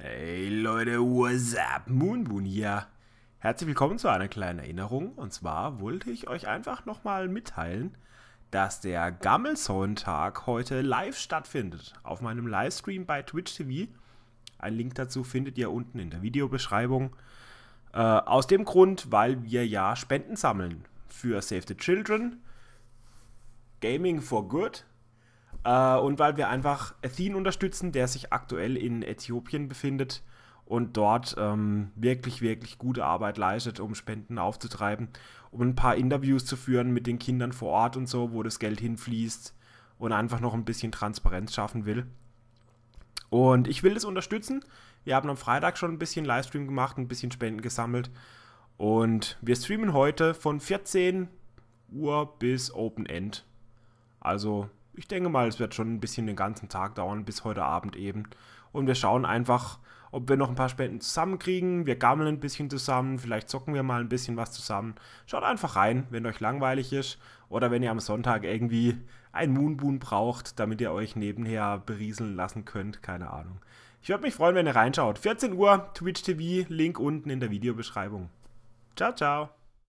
Hey Leute, what's up? Moonboon hier. Herzlich willkommen zu einer kleinen Erinnerung. Und zwar wollte ich euch einfach nochmal mitteilen, dass der Gammelzone-Tag heute live stattfindet. Auf meinem Livestream bei Twitch TV. Ein Link dazu findet ihr unten in der Videobeschreibung. Äh, aus dem Grund, weil wir ja Spenden sammeln für Save the Children, Gaming for Good äh, und weil wir einfach Athen unterstützen, der sich aktuell in Äthiopien befindet und dort ähm, wirklich, wirklich gute Arbeit leistet, um Spenden aufzutreiben, um ein paar Interviews zu führen mit den Kindern vor Ort und so, wo das Geld hinfließt und einfach noch ein bisschen Transparenz schaffen will. Und ich will das unterstützen. Wir haben am Freitag schon ein bisschen Livestream gemacht, ein bisschen Spenden gesammelt. Und wir streamen heute von 14 Uhr bis Open End. Also ich denke mal, es wird schon ein bisschen den ganzen Tag dauern, bis heute Abend eben. Und wir schauen einfach, ob wir noch ein paar Spenden zusammenkriegen. Wir gammeln ein bisschen zusammen, vielleicht zocken wir mal ein bisschen was zusammen. Schaut einfach rein, wenn euch langweilig ist oder wenn ihr am Sonntag irgendwie ein Moonboon braucht, damit ihr euch nebenher berieseln lassen könnt. Keine Ahnung. Ich würde mich freuen, wenn ihr reinschaut. 14 Uhr, Twitch TV, Link unten in der Videobeschreibung. Ciao, ciao.